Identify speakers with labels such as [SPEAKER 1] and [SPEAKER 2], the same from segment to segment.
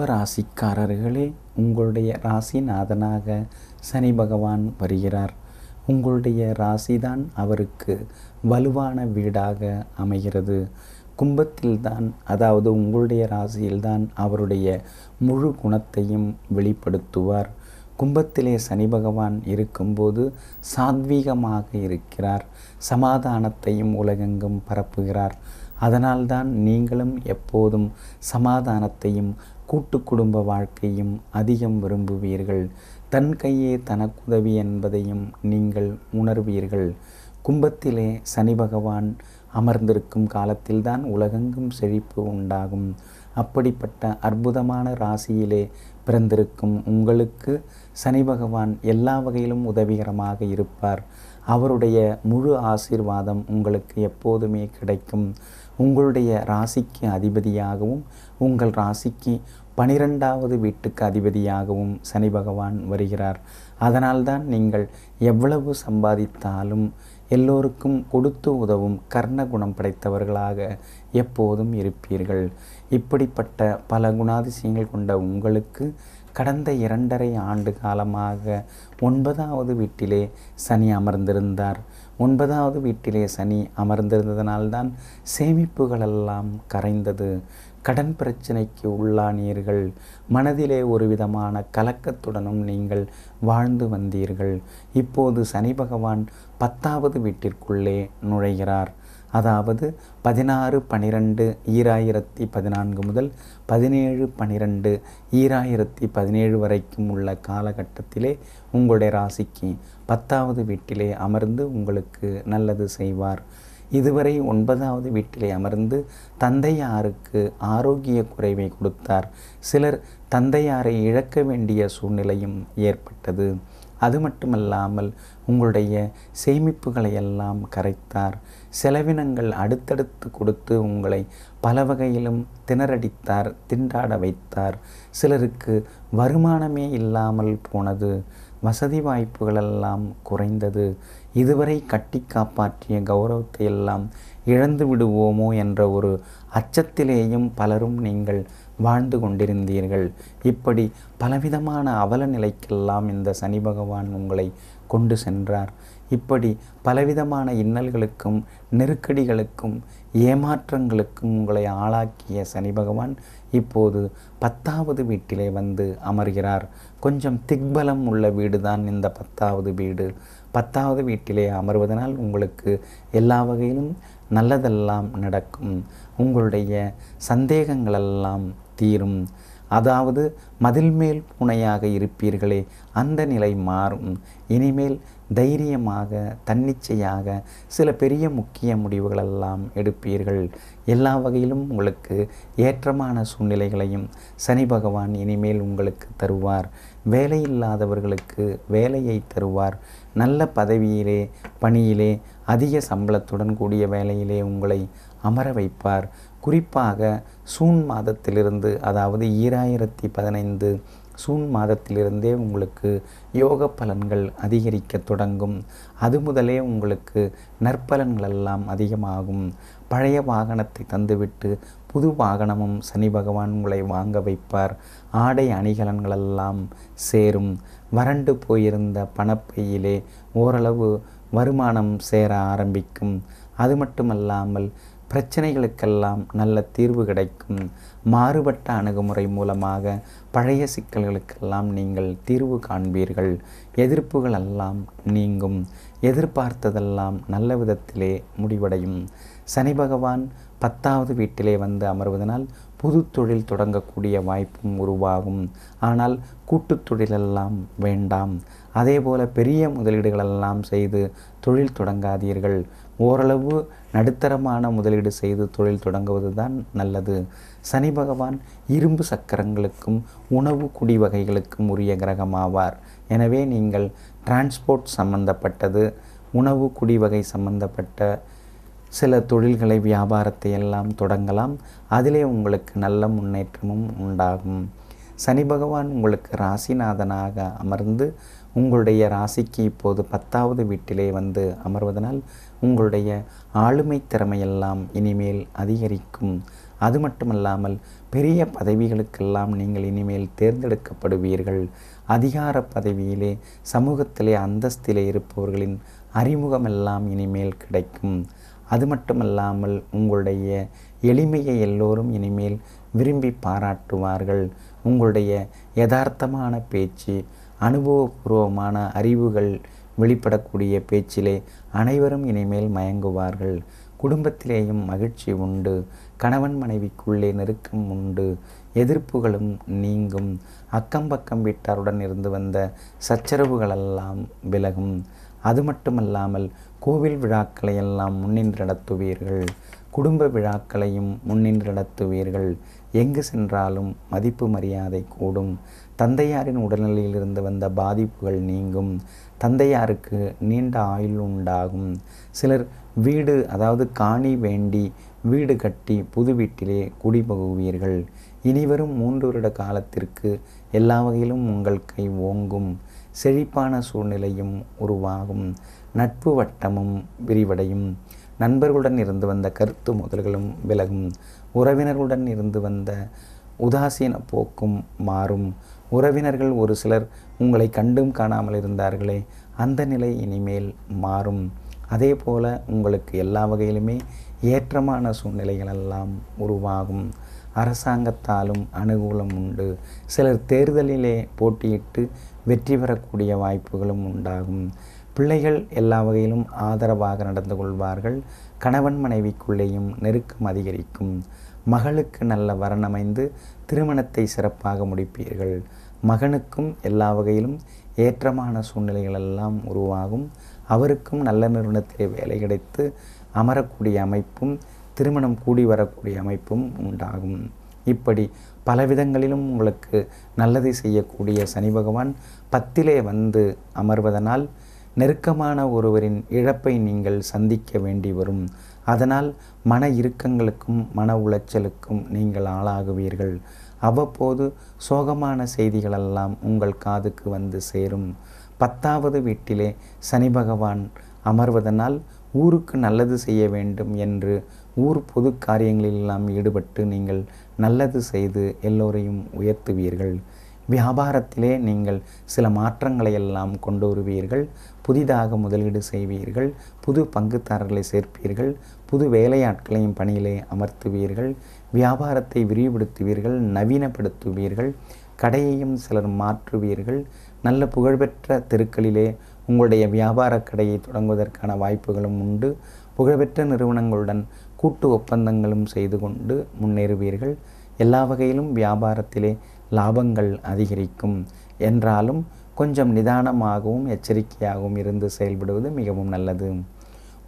[SPEAKER 1] கும்பராசிக்காரர்களே ராசிக்காரர்களே உங்களுடைய ராசிநாதனாக சனி பகவான் வருகிறார் உங்களுடைய ராசிதான் அவருக்கு வலுவான வீடாக அமைகிறது கும்பத்தில்தான் அதாவது உங்களுடைய ராசியில்தான் அவருடைய முழு குணத்தையும் வெளிப்படுத்துவார் கும்பத்திலே சனி பகவான் இருக்கும்போது சாத்வீகமாக இருக்கிறார் சமாதானத்தையும் உலகெங்கும் பரப்புகிறார் அதனால்தான் நீங்களும் எப்போதும் சமாதானத்தையும் கூட்டு குடும்ப வாழ்க்கையும் அதிகம் விரும்புவீர்கள் தன் கையே தனக்குதவி என்பதையும் நீங்கள் உணர்வீர்கள் கும்பத்திலே சனி பகவான் அமர்ந்திருக்கும் காலத்தில்தான் உலகெங்கும் செழிப்பு உண்டாகும் அப்படிப்பட்ட அற்புதமான ராசியிலே பிறந்திருக்கும் உங்களுக்கு சனி பகவான் எல்லா வகையிலும் உதவிகரமாக இருப்பார் அவருடைய முழு ஆசீர்வாதம் உங்களுக்கு எப்போதுமே கிடைக்கும் உங்களுடைய ராசிக்கு அதிபதியாகவும் உங்கள் ராசிக்கு பனிரெண்டாவது வீட்டுக்கு அதிபதியாகவும் சனி பகவான் வருகிறார் அதனால்தான் நீங்கள் எவ்வளவு சம்பாதித்தாலும் எல்லோருக்கும் கொடுத்து உதவும் கர்ண குணம் படைத்தவர்களாக எப்போதும் இருப்பீர்கள் இப்படிப்பட்ட பல குணாதிசயங்கள் கொண்ட உங்களுக்கு கடந்த இரண்டரை ஆண்டு காலமாக ஒன்பதாவது வீட்டிலே சனி அமர்ந்திருந்தார் ஒன்பதாவது வீட்டிலே சனி அமர்ந்திருந்ததனால்தான் சேமிப்புகளெல்லாம் கரைந்தது கடன் பிரச்சனைக்கு உள்ளானீர்கள் மனதிலே ஒரு விதமான கலக்கத்துடனும் நீங்கள் வாழ்ந்து வந்தீர்கள் இப்போது சனி பகவான் பத்தாவது வீட்டிற்குள்ளே நுழைகிறார் அதாவது பதினாறு பனிரெண்டு ஈராயிரத்தி பதினான்கு முதல் பதினேழு பனிரெண்டு ஈராயிரத்தி பதினேழு வரைக்கும் உள்ள காலகட்டத்திலே உங்களுடைய ராசிக்கு பத்தாவது வீட்டிலே அமர்ந்து உங்களுக்கு நல்லது செய்வார் இதுவரை ஒன்பதாவது வீட்டிலே அமர்ந்து தந்தையாருக்கு ஆரோக்கிய குறைவை கொடுத்தார் சிலர் தந்தையாரை இழக்க வேண்டிய சூழ்நிலையும் ஏற்பட்டது அது மட்டுமல்லாமல் உங்களுடைய சேமிப்புகளை எல்லாம் கரைத்தார் செலவினங்கள் அடுத்தடுத்து கொடுத்து உங்களை பல வகையிலும் திணறடித்தார் திண்டாட வைத்தார் சிலருக்கு வருமானமே இல்லாமல் போனது வசதி வாய்ப்புகளெல்லாம் குறைந்தது இதுவரை கட்டி காப்பாற்றிய கௌரவத்தை எல்லாம் இழந்து விடுவோமோ என்ற ஒரு அச்சத்திலேயும் பலரும் நீங்கள் வாழ்ந்து கொண்டிருந்தீர்கள் இப்படி பலவிதமான அவல நிலைக்கெல்லாம் இந்த சனி பகவான் உங்களை கொண்டு சென்றார் இப்படி பலவிதமான இன்னல்களுக்கும் நெருக்கடிகளுக்கும் ஏமாற்றங்களுக்கும் உங்களை ஆளாக்கிய சனி பகவான் இப்போது பத்தாவது வீட்டிலே வந்து அமர்கிறார் கொஞ்சம் திக்பலம் உள்ள வீடு தான் இந்த பத்தாவது வீடு பத்தாவது வீட்டிலே அமர்வதனால் உங்களுக்கு எல்லா வகையிலும் நல்லதெல்லாம் நடக்கும் உங்களுடைய சந்தேகங்களெல்லாம் தீரும் அதாவது மதில் மேல் புனையாக இருப்பீர்களே அந்த நிலை மாறும் இனிமேல் தைரியமாக தன்னிச்சையாக சில பெரிய முக்கிய முடிவுகளெல்லாம் எடுப்பீர்கள் எல்லா வகையிலும் உங்களுக்கு ஏற்றமான சூழ்நிலைகளையும் சனி பகவான் இனிமேல் உங்களுக்கு தருவார் வேலையில்லாதவர்களுக்கு வேலையை தருவார் நல்ல பதவியிலே பணியிலே அதிக சம்பளத்துடன் கூடிய வேலையிலே உங்களை அமர வைப்பார் குறிப்பாக சூன் மாதத்திலிருந்து அதாவது ஈராயிரத்தி பதினைந்து சூன் மாதத்திலிருந்தே உங்களுக்கு யோக பலன்கள் அதிகரிக்க தொடங்கும் அது முதலே உங்களுக்கு நற்பலன்கள் எல்லாம் அதிகமாகும் பழைய வாகனத்தை தந்துவிட்டு புது வாகனமும் சனி பகவான் உங்களை வாங்க வைப்பார் ஆடை அணிகலன்களெல்லாம் சேரும் வறண்டு போயிருந்த பணப்பையிலே ஓரளவு வருமானம் சேர ஆரம்பிக்கும் அது மட்டுமல்லாமல் பிரச்சனைகளுக்கெல்லாம் நல்ல தீர்வு கிடைக்கும் மாறுபட்ட அணுகுமுறை மூலமாக பழைய சிக்கல்களுக்கெல்லாம் நீங்கள் தீர்வு காண்பீர்கள் எதிர்ப்புகள் எல்லாம் நீங்கும் எதிர்பார்த்ததெல்லாம் நல்ல விதத்திலே முடிவடையும் சனி பகவான் பத்தாவது வீட்டிலே வந்து அமர்வதனால் புது தொழில் தொடங்கக்கூடிய வாய்ப்பும் உருவாகும் ஆனால் கூட்டு தொழிலெல்லாம் வேண்டாம் அதே போல் பெரிய முதலீடுகளெல்லாம் செய்து தொழில் தொடங்காதீர்கள் ஓரளவு நடுத்தரமான முதலீடு செய்து தொழில் தொடங்குவது தான் நல்லது சனி பகவான் இரும்பு சக்கரங்களுக்கும் உணவு குடி வகைகளுக்கும் உரிய ஆவார் எனவே நீங்கள் டிரான்ஸ்போர்ட் சம்பந்தப்பட்டது உணவு குடிவகை சம்பந்தப்பட்ட சில தொழில்களை வியாபாரத்தை எல்லாம் தொடங்கலாம் அதிலே உங்களுக்கு நல்ல முன்னேற்றமும் உண்டாகும் சனி பகவான் உங்களுக்கு ராசிநாதனாக அமர்ந்து உங்களுடைய ராசிக்கு இப்போது பத்தாவது வீட்டிலே வந்து அமர்வதனால் உங்களுடைய ஆளுமை திறமையெல்லாம் இனிமேல் அதிகரிக்கும் அது மட்டுமல்லாமல் பெரிய பதவிகளுக்கெல்லாம் நீங்கள் இனிமேல் தேர்ந்தெடுக்கப்படுவீர்கள் அதிகார பதவியிலே சமூகத்திலே அந்தஸ்திலே இருப்பவர்களின் அறிமுகமெல்லாம் இனிமேல் கிடைக்கும் அது மட்டுமல்லாமல் உங்களுடைய எளிமையை எல்லோரும் இனிமேல் விரும்பி பாராட்டுவார்கள் உங்களுடைய யதார்த்தமான பேச்சு அனுபவபூர்வமான அறிவுகள் வெளிப்படக்கூடிய பேச்சிலே அனைவரும் இனிமேல் மயங்குவார்கள் குடும்பத்திலேயும் மகிழ்ச்சி உண்டு கணவன் மனைவிக்குள்ளே நெருக்கம் உண்டு எதிர்ப்புகளும் நீங்கும் அக்கம் பக்கம் வீட்டாருடன் இருந்து வந்த சச்சரவுகளெல்லாம் விலகும் அது மட்டுமல்லாமல் கோவில் விழாக்களை எல்லாம் முன்னின்று நடத்துவீர்கள் குடும்ப விழாக்களையும் முன்னின்று நடத்துவீர்கள் எங்கு சென்றாலும் மதிப்பு மரியாதை கூடும் தந்தையாரின் உடல்நிலையிலிருந்து வந்த பாதிப்புகள் நீங்கும் தந்தையாருக்கு நீண்ட ஆயுள் உண்டாகும் சிலர் வீடு அதாவது காணி வேண்டி வீடு கட்டி புது வீட்டிலே குடிபகுவீர்கள் இனிவரும் மூன்று வருட காலத்திற்கு எல்லா வகையிலும் உங்கள் கை ஓங்கும் செழிப்பான சூழ்நிலையும் உருவாகும் நட்பு வட்டமும் விரிவடையும் நண்பர்களுடன் இருந்து வந்த கருத்து முதல்களும் விலகும் உறவினர்களுடன் இருந்து வந்த உதாசீன போக்கும் மாறும் உறவினர்கள் ஒரு சிலர் உங்களை கண்டும் காணாமல் இருந்தார்களே அந்த நிலை இனிமேல் மாறும் அதே போல் உங்களுக்கு எல்லா வகையிலுமே ஏற்றமான சூழ்நிலைகளெல்லாம் உருவாகும் அரசாங்கத்தாலும் அனுகூலம் உண்டு சிலர் தேர்தலிலே போட்டியிட்டு வெற்றி பெறக்கூடிய வாய்ப்புகளும் உண்டாகும் பிள்ளைகள் எல்லா வகையிலும் ஆதரவாக நடந்து கொள்வார்கள் கணவன் மனைவிக்குள்ளேயும் நெருக்கம் அதிகரிக்கும் மகளுக்கு நல்ல வரணமைந்து திருமணத்தை சிறப்பாக முடிப்பீர்கள் மகனுக்கும் எல்லா வகையிலும் ஏற்றமான சூழ்நிலைகள் எல்லாம் உருவாகும் அவருக்கும் நல்ல நிறுவனத்திலே வேலை கிடைத்து அமரக்கூடிய அமைப்பும் திருமணம் கூடி வரக்கூடிய அமைப்பும் உண்டாகும் இப்படி பல விதங்களிலும் உங்களுக்கு நல்லதை செய்யக்கூடிய சனி பகவான் பத்திலே வந்து அமர்வதனால் நெருக்கமான ஒருவரின் இழப்பை நீங்கள் சந்திக்க வேண்டி வரும் அதனால் மன இறுக்கங்களுக்கும் மன உளைச்சலுக்கும் நீங்கள் ஆளாகுவீர்கள் அவ்வப்போது சோகமான செய்திகளெல்லாம் உங்கள் காதுக்கு வந்து சேரும் பத்தாவது வீட்டிலே சனி பகவான் அமர்வதனால் ஊருக்கு நல்லது செய்ய வேண்டும் என்று ஊர் பொது காரியங்களில் எல்லாம் ஈடுபட்டு நீங்கள் நல்லது செய்து எல்லோரையும் உயர்த்துவீர்கள் வியாபாரத்திலே நீங்கள் சில மாற்றங்களை எல்லாம் கொண்டு வருவீர்கள் புதிதாக முதலீடு செய்வீர்கள் புது பங்குதாரர்களை சேர்ப்பீர்கள் புது வேலையாட்களையும் பணியிலே அமர்த்துவீர்கள் வியாபாரத்தை விரிவுபடுத்துவீர்கள் நவீனப்படுத்துவீர்கள் கடையையும் சிலர் மாற்றுவீர்கள் நல்ல புகழ்பெற்ற தெருக்களிலே உங்களுடைய வியாபார கடையை தொடங்குவதற்கான வாய்ப்புகளும் உண்டு புகழ்பெற்ற நிறுவனங்களுடன் கூட்டு ஒப்பந்தங்களும் செய்து கொண்டு முன்னேறுவீர்கள் எல்லா வகையிலும் வியாபாரத்திலே லாபங்கள் அதிகரிக்கும் என்றாலும் கொஞ்சம் நிதானமாகவும் எச்சரிக்கையாகவும் இருந்து செயல்படுவது மிகவும் நல்லது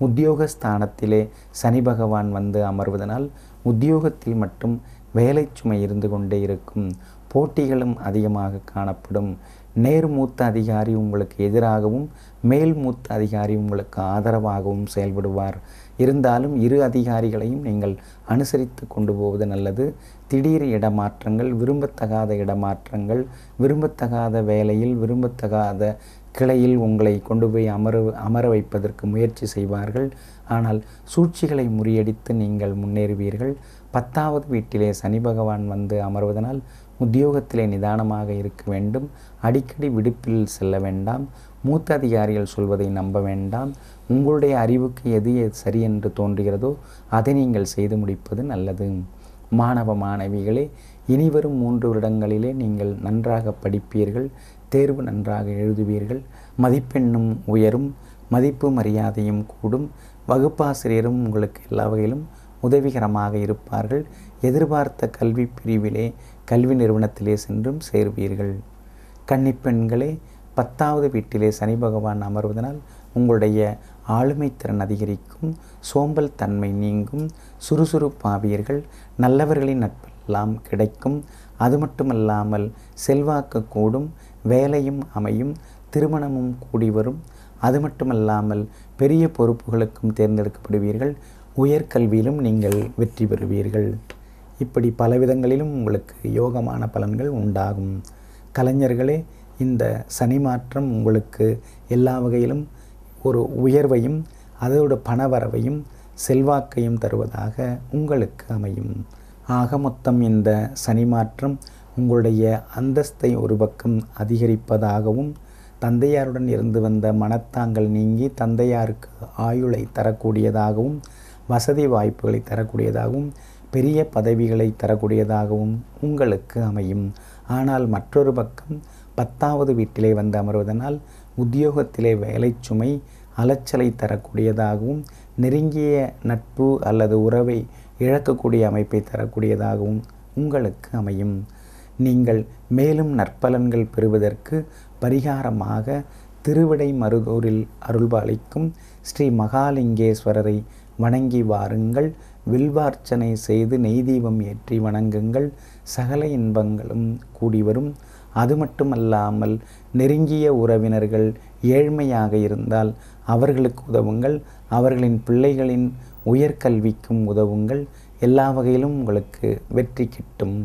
[SPEAKER 1] உத்தியோக ஸ்தானத்திலே சனி பகவான் வந்து அமர்வதனால் உத்தியோகத்தில் மட்டும் வேலை சுமை இருந்து கொண்டே இருக்கும் போட்டிகளும் அதிகமாக காணப்படும் நேர் மூத்த அதிகாரி உங்களுக்கு எதிராகவும் மேல் மூத்த அதிகாரி உங்களுக்கு ஆதரவாகவும் செயல்படுவார் இருந்தாலும் இரு அதிகாரிகளையும் நீங்கள் அனுசரித்து கொண்டு போவது நல்லது திடீர் இடமாற்றங்கள் விரும்பத்தகாத இடமாற்றங்கள் விரும்பத்தகாத வேலையில் விரும்பத்தகாத கிளையில் உங்களை கொண்டு போய் அமர அமர வைப்பதற்கு முயற்சி செய்வார்கள் ஆனால் சூழ்ச்சிகளை முறியடித்து நீங்கள் முன்னேறுவீர்கள் பத்தாவது வீட்டிலே சனி பகவான் வந்து அமர்வதனால் உத்தியோகத்திலே நிதானமாக இருக்க வேண்டும் அடிக்கடி விடுப்பில் செல்ல வேண்டாம் மூத்த அதிகாரிகள் சொல்வதை நம்ப வேண்டாம் உங்களுடைய அறிவுக்கு எது சரி என்று தோன்றுகிறதோ அதை நீங்கள் செய்து முடிப்பது நல்லது மாணவ மாணவிகளே இனிவரும் மூன்று வருடங்களிலே நீங்கள் நன்றாக படிப்பீர்கள் தேர்வு நன்றாக எழுதுவீர்கள் மதிப்பெண்ணும் உயரும் மதிப்பு மரியாதையும் கூடும் வகுப்பாசிரியரும் உங்களுக்கு எல்லா வகையிலும் உதவிகரமாக இருப்பார்கள் எதிர்பார்த்த கல்வி பிரிவிலே கல்வி நிறுவனத்திலே சென்றும் சேர்வீர்கள் கன்னிப்பெண்களே பத்தாவது வீட்டிலே சனி பகவான் அமர்வதனால் உங்களுடைய ஆளுமை திறன் அதிகரிக்கும் சோம்பல் தன்மை நீங்கும் சுறுசுறுப்பாவீர்கள் நல்லவர்களின் நட்பெல்லாம் கிடைக்கும் அது மட்டுமல்லாமல் செல்வாக்கு கூடும் வேலையும் அமையும் திருமணமும் கூடி வரும் அது மட்டுமல்லாமல் பெரிய பொறுப்புகளுக்கும் தேர்ந்தெடுக்கப்படுவீர்கள் உயர்கல்வியிலும் நீங்கள் வெற்றி பெறுவீர்கள் இப்படி பலவிதங்களிலும் உங்களுக்கு யோகமான பலன்கள் உண்டாகும் கலைஞர்களே இந்த சனி மாற்றம் உங்களுக்கு எல்லா வகையிலும் ஒரு உயர்வையும் அதோட பணவரவையும் செல்வாக்கையும் தருவதாக உங்களுக்கு அமையும் ஆக மொத்தம் இந்த சனி மாற்றம் உங்களுடைய அந்தஸ்தை ஒரு பக்கம் அதிகரிப்பதாகவும் தந்தையாருடன் இருந்து வந்த மனத்தாங்கள் நீங்கி தந்தையாருக்கு ஆயுளை தரக்கூடியதாகவும் வசதி வாய்ப்புகளை தரக்கூடியதாகவும் பெரிய பதவிகளை தரக்கூடியதாகவும் உங்களுக்கு அமையும் ஆனால் மற்றொரு பக்கம் பத்தாவது வீட்டிலே வந்து அமர்வதனால் உத்தியோகத்திலே வேலை சுமை அலைச்சலை தரக்கூடியதாகவும் நெருங்கிய நட்பு அல்லது உறவை இழக்கக்கூடிய அமைப்பை தரக்கூடியதாகவும் உங்களுக்கு அமையும் நீங்கள் மேலும் நற்பலன்கள் பெறுவதற்கு பரிகாரமாக திருவிடை மருதூரில் அருள்பாலிக்கும் ஸ்ரீ மகாலிங்கேஸ்வரரை வணங்கி வாருங்கள் வில்வார்ச்சனை செய்து நெய்தீபம் ஏற்றி வணங்குங்கள் சகல இன்பங்களும் கூடி வரும் அது மட்டுமல்லாமல் நெருங்கிய உறவினர்கள் ஏழ்மையாக இருந்தால் அவர்களுக்கு உதவுங்கள் அவர்களின் பிள்ளைகளின் உயர்கல்விக்கும் உதவுங்கள் எல்லா வகையிலும் உங்களுக்கு வெற்றி கிட்டும்